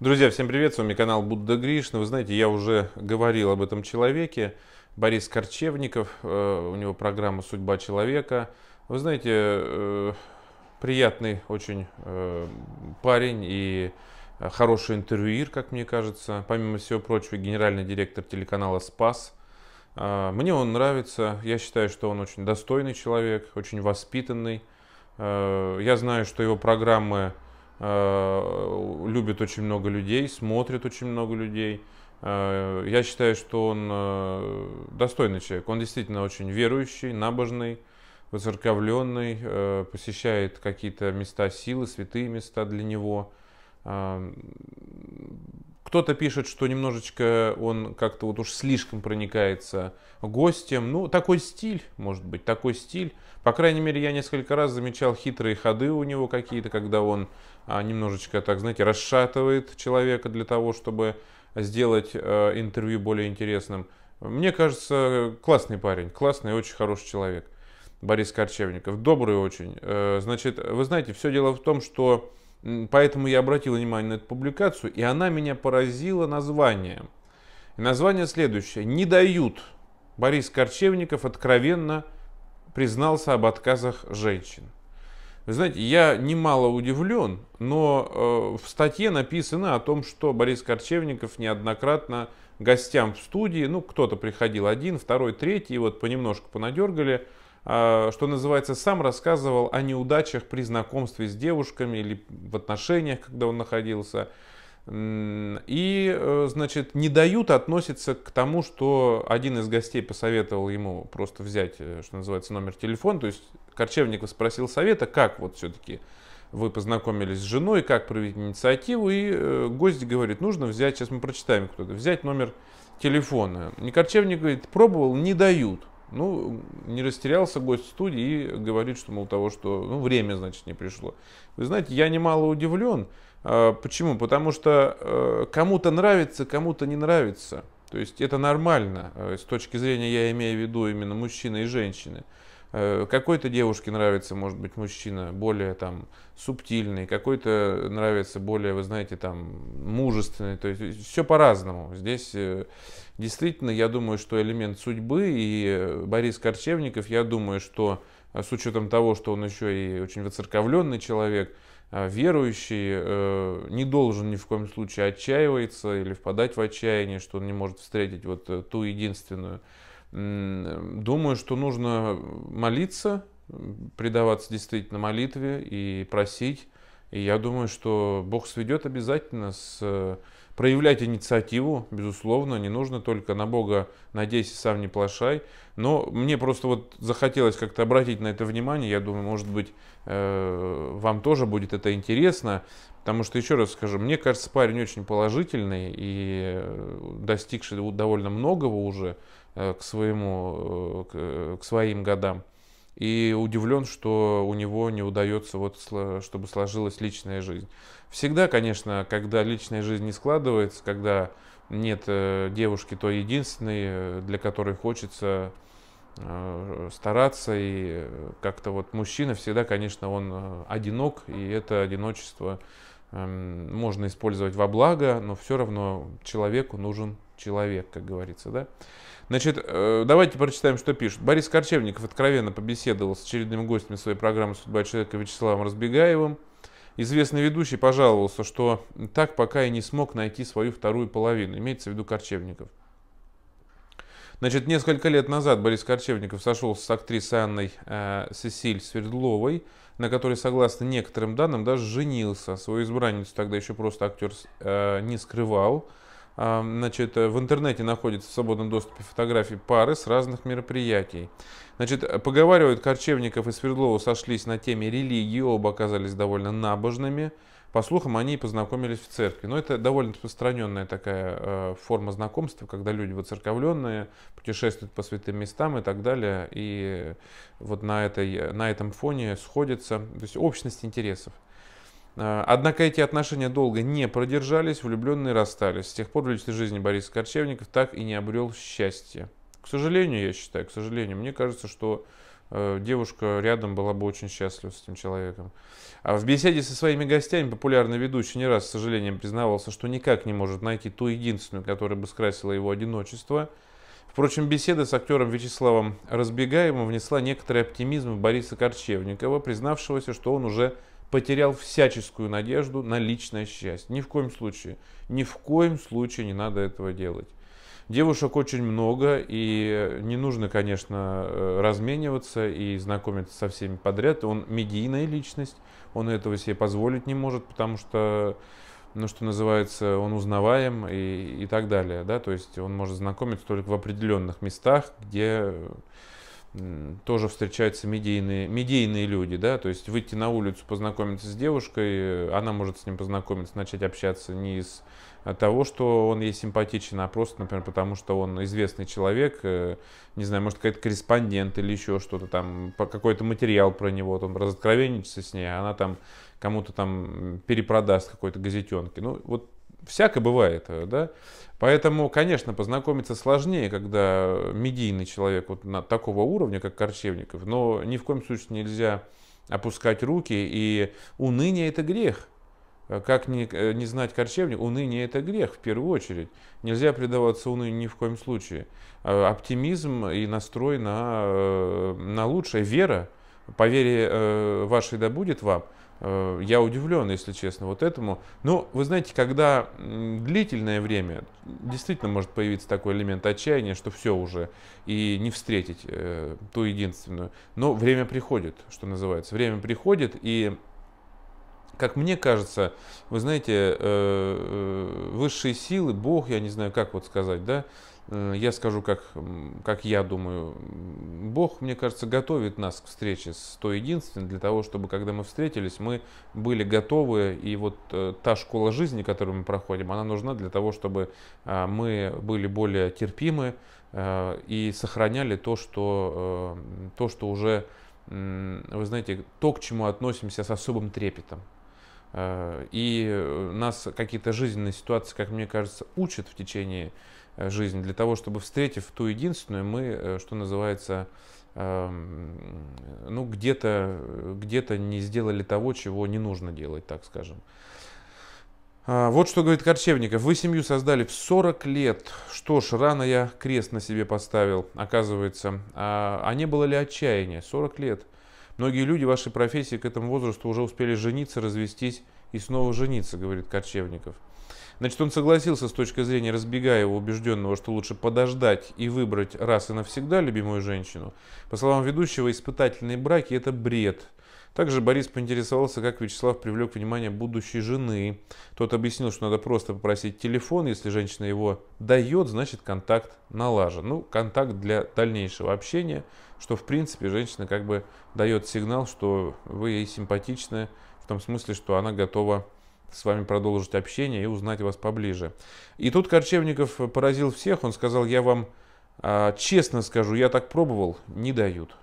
Друзья, всем привет, с вами канал Будда Гришна. Ну, вы знаете, я уже говорил об этом человеке. Борис Корчевников, э, у него программа «Судьба человека». Вы знаете, э, приятный очень э, парень и хороший интервьюир, как мне кажется. Помимо всего прочего, генеральный директор телеканала «Спас». Мне он нравится. Я считаю, что он очень достойный человек, очень воспитанный. Я знаю, что его программы Э, любит очень много людей, смотрит очень много людей. Э, я считаю, что он э, достойный человек. Он действительно очень верующий, набожный, воцерковленный, посещает какие-то места силы, святые места для него. Кто-то пишет, что немножечко он как-то вот уж слишком проникается гостем. Ну, такой стиль, может быть, такой стиль. По крайней мере, я несколько раз замечал хитрые ходы у него какие-то, когда он а, немножечко, так знаете, расшатывает человека для того, чтобы сделать э, интервью более интересным. Мне кажется, классный парень, классный, очень хороший человек. Борис Корчевников, добрый очень. Э, значит, вы знаете, все дело в том, что Поэтому я обратил внимание на эту публикацию, и она меня поразила названием. И название следующее. «Не дают». Борис Корчевников откровенно признался об отказах женщин. Вы знаете, я немало удивлен, но э, в статье написано о том, что Борис Корчевников неоднократно гостям в студии, ну, кто-то приходил один, второй, третий, и вот понемножку понадергали – а, что называется, сам рассказывал о неудачах при знакомстве с девушками или в отношениях, когда он находился. И, э, значит, не дают относится к тому, что один из гостей посоветовал ему просто взять, э, что называется, номер телефона. То есть Корчевников спросил совета, как вот все-таки вы познакомились с женой, как проявить инициативу. И э, гость говорит, нужно взять, сейчас мы прочитаем кто-то, взять номер телефона. И Корчевник говорит, пробовал, не дают. Ну, не растерялся гость студии и говорит, что, мол, того, что ну, время, значит, не пришло. Вы знаете, я немало удивлен. А, почему? Потому что э, кому-то нравится, кому-то не нравится. То есть это нормально. Э, с точки зрения, я имею в виду именно мужчины и женщины. Э, какой-то девушке нравится, может быть, мужчина более там субтильный, какой-то нравится более, вы знаете, там мужественный. То есть все по-разному. Здесь Действительно, я думаю, что элемент судьбы и э, Борис Корчевников, я думаю, что э, с учетом того, что он еще и очень выцерковленный человек, э, верующий, не должен ни в коем случае отчаиваться или впадать в отчаяние, что он не может встретить вот ту единственную. Думаю, что нужно молиться, предаваться действительно молитве и просить. И я думаю, что Бог сведет обязательно с проявлять инициативу, безусловно, не нужно только на Бога надейся, сам не плашай. Но мне просто вот захотелось как-то обратить на это внимание. Я думаю, может быть, э, вам тоже будет это интересно. Потому что, еще раз скажу, мне кажется, парень очень положительный и э, достигший довольно многого уже э, к, своему, к своим годам и удивлен, что у него не удается, вот, чтобы сложилась личная жизнь. Всегда, конечно, когда личная жизнь не складывается, когда нет э, девушки, то единственной, э, для которой хочется э, стараться и как-то вот мужчина всегда, конечно, он одинок, и это одиночество эм, можно использовать во благо, но все равно человеку нужен человек, как говорится, да? Значит, э, давайте прочитаем, что пишут. Борис Корчевников откровенно побеседовал с очередным гостем своей программы «Судьба человека» Вячеславом Разбегаевым. Известный ведущий пожаловался, что так пока и не смог найти свою вторую половину, имеется в виду Корчевников. Значит, несколько лет назад Борис Корчевников сошел с актрисой Анной э, Сесиль Свердловой, на которой, согласно некоторым данным, даже женился. Свою избранницу тогда еще просто актер э, не скрывал. А, значит, э, в интернете находятся в свободном доступе фотографии пары с разных мероприятий. Значит, э, поговаривают, Корчевников и Свердлова сошлись на теме религии, оба оказались довольно набожными. По слухам, они и познакомились в церкви. Но это довольно распространенная такая э, форма знакомства, когда люди воцерковленные путешествуют по святым местам и так далее. И вот на, этой, э, на этом фоне сходятся, то есть общность интересов. А, однако эти отношения долго не продержались, влюбленные расстались. С тех пор в личной жизни Борис Корчевников так и не обрел счастья. К сожалению, я считаю, к сожалению, мне кажется, что э, девушка рядом была бы очень счастлива с этим человеком. А в беседе со своими гостями популярный ведущий не раз, с сожалением, признавался, что никак не может найти ту единственную, которая бы скрасила его одиночество. Впрочем, беседа с актером Вячеславом Разбегаемым внесла некоторый оптимизм в Бориса Корчевникова, признавшегося, что он уже потерял всяческую надежду на личное счастье. Ни в коем случае, ни в коем случае не надо этого делать. Девушек очень много, и не нужно, конечно, э, размениваться и знакомиться со всеми подряд. Он медийная личность, он этого себе позволить не может, потому что, ну, что называется, он узнаваем и, и так далее, да, то есть он может знакомиться только в определенных местах, где тоже встречаются медийные, медийные люди, да, то есть выйти на улицу, познакомиться с девушкой, э, она может с ним познакомиться, начать общаться не из а, того, что он ей симпатичен, а просто, например, потому что он известный человек, э, не знаю, может, какой-то корреспондент или еще что-то там, какой-то материал про него, он разоткровенничается с ней, а она там кому-то там перепродаст какой-то газетенки. Ну, вот всяко бывает, э, да. Поэтому, конечно, познакомиться сложнее, когда медийный человек вот на такого уровня, как Корчевников, но ни в коем случае нельзя опускать руки, и уныние – это грех. Э, как не, э, не знать Корчевник, уныние – это грех в первую очередь. Нельзя предаваться унынию ни в коем случае. Оптимизм и настрой на, на лучшее, вера, по вере вашей да будет вам – Э, я удивлен, если честно, вот этому. Но ну, вы знаете, когда длительное время, действительно может появиться такой элемент отчаяния, что все уже, и не встретить э, ту единственную. Но время приходит, что называется. Время приходит, и как мне кажется, вы знаете, э, э, высшие силы, Бог, я не знаю, как вот сказать, да, э, я скажу, как, как я думаю, Бог, мне кажется, готовит нас к встрече с той единственной, для того, чтобы, когда мы встретились, мы были готовы, и вот та школа жизни, которую мы проходим, она нужна для того, чтобы а, мы были более терпимы и сохраняли то, что, то, что уже, вы знаете, то, к чему относимся с особым трепетом. Э, и нас какие-то жизненные ситуации, как мне кажется, учат в течение э, жизни для того, чтобы, встретив ту единственную, мы, э, что называется, эм, ну, где-то где -то не сделали того, чего не нужно делать, так скажем. А, вот что говорит Корчевников. Вы семью создали в 40 лет. Что ж, рано я крест на себе поставил, оказывается. А, а не было ли отчаяния? 40 лет – Многие люди вашей профессии к этому возрасту уже успели жениться, развестись и снова жениться, говорит Корчевников. Значит, он согласился с точки зрения Разбегаева, убежденного, что лучше подождать и выбрать раз и навсегда любимую женщину. По словам ведущего, испытательные браки – это бред – также Борис поинтересовался, как Вячеслав привлек внимание будущей жены. Тот объяснил, что надо просто попросить телефон, если женщина его дает, значит контакт налажен. Ну, контакт для дальнейшего общения, что в принципе женщина как бы дает сигнал, что вы ей симпатичны, в том смысле, что она готова с вами продолжить общение и узнать вас поближе. И тут Корчевников поразил всех, он сказал, я вам а, честно скажу, я так пробовал, не дают.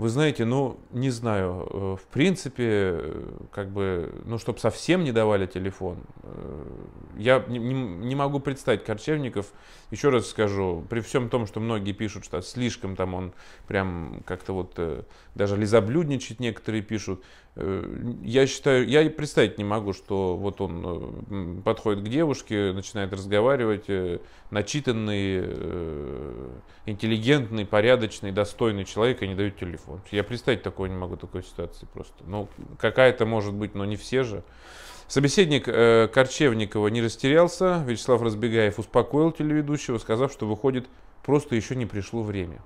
Вы знаете, ну, не знаю, э, в принципе, э, как бы, ну, чтобы совсем не давали телефон, э, я не, не могу представить Корчевников, еще раз скажу, при всем том, что многие пишут, что слишком там он прям как-то вот даже лизоблюдничать некоторые пишут, я считаю, я и представить не могу, что вот он подходит к девушке, начинает разговаривать, начитанный, интеллигентный, порядочный, достойный человек, и не дают телефон вообще. Я представить такое не могу, такой ситуации просто. Ну, какая-то может быть, но не все же. Собеседник э, Корчевникова не растерялся. Вячеслав Разбегаев успокоил телеведущего, сказав, что выходит, просто еще не пришло время.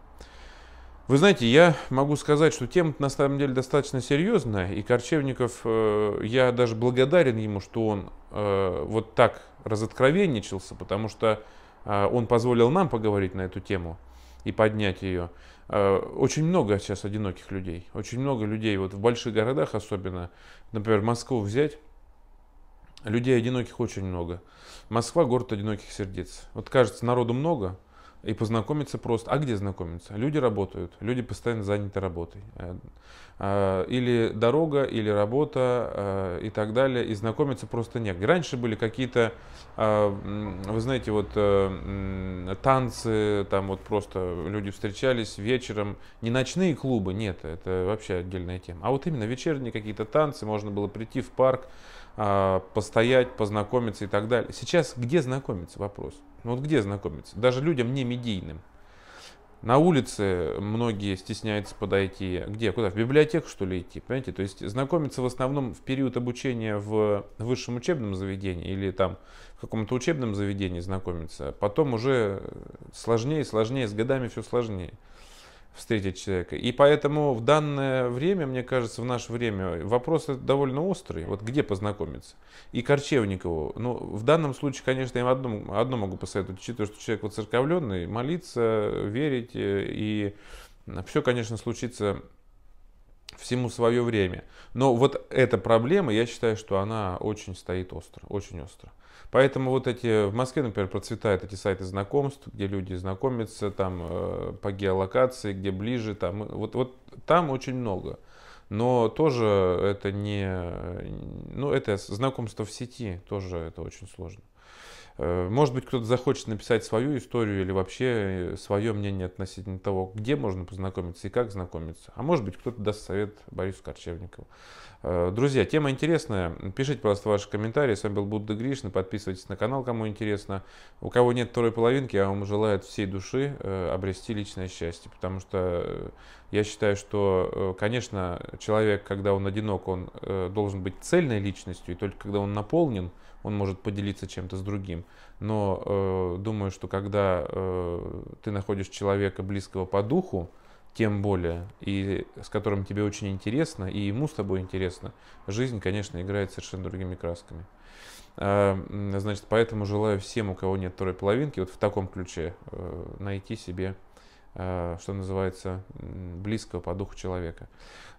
Вы знаете, я могу сказать, что тема на самом деле достаточно серьезная, и Корчевников, э, я даже благодарен ему, что он э, вот так разоткровенничался, потому что э, он позволил нам поговорить на эту тему и поднять ее. Э, очень много сейчас одиноких людей. Очень много людей, вот в больших городах особенно, например, Москву взять, людей одиноких очень много. Москва – город одиноких сердец. Вот кажется, народу много, и познакомиться просто. А где знакомиться? Люди работают, люди постоянно заняты работой. Э, э, или дорога, или работа и так далее, и знакомиться просто нет. Раньше были какие-то, вы знаете, вот танцы, там вот просто люди встречались вечером. Не ночные клубы, нет, это вообще отдельная тема. А вот именно вечерние какие-то танцы, можно было прийти в парк, а, постоять, познакомиться и так далее. Сейчас где знакомиться вопрос? Ну вот где знакомиться? Даже людям не медийным. На улице многие стесняются подойти. Где? Куда? В библиотеку, что ли, идти? Понимаете? То есть знакомиться в основном в период обучения в высшем учебном заведении или там в каком-то учебном заведении знакомиться. Потом уже сложнее, сложнее, с годами все сложнее встретить человека. И поэтому в данное время, мне кажется, в наше время вопросы довольно острые. Вот где познакомиться? И Корчевникову. Ну, в данном случае, конечно, я одно, одно могу посоветовать, учитывая, что человек вот церковленный, молиться, верить, э, и все, конечно, случится всему свое время. Но вот эта проблема, я считаю, что она очень стоит остро, очень остро. Поэтому вот эти, в Москве, например, процветают эти сайты знакомств, где люди знакомятся там э, по геолокации, где ближе, там, э, вот, вот там очень много. Но тоже это не, ну это знакомство в сети, тоже это очень сложно. Э, может быть, кто-то захочет написать свою историю или вообще э, свое мнение относительно того, где можно познакомиться и как знакомиться. А может быть, кто-то даст совет Борису Корчевникову. Э, друзья, тема интересная. Пишите, пожалуйста, ваши комментарии. С вами был Будда Гришин. Подписывайтесь на канал, кому интересно. У кого нет второй половинки, я вам желаю от всей души обрести личное счастье. Потому что я считаю, что, э, конечно, человек, когда он одинок, он э, должен быть цельной личностью, и только когда он наполнен, он может поделиться чем-то с другим. Но э, думаю, что когда э, ты находишь человека близкого по духу, тем более, и с которым тебе очень интересно, и ему с тобой интересно, жизнь, конечно, играет совершенно другими красками. Э, значит, поэтому желаю всем, у кого нет второй половинки, вот в таком ключе э, найти себе Э, что называется, близкого по духу человека.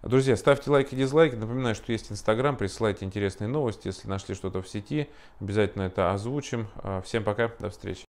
Друзья, ставьте лайки дизлайки. Напоминаю, что есть Инстаграм, присылайте интересные новости. Если нашли что-то в сети, обязательно это озвучим. Э, всем пока, до встречи.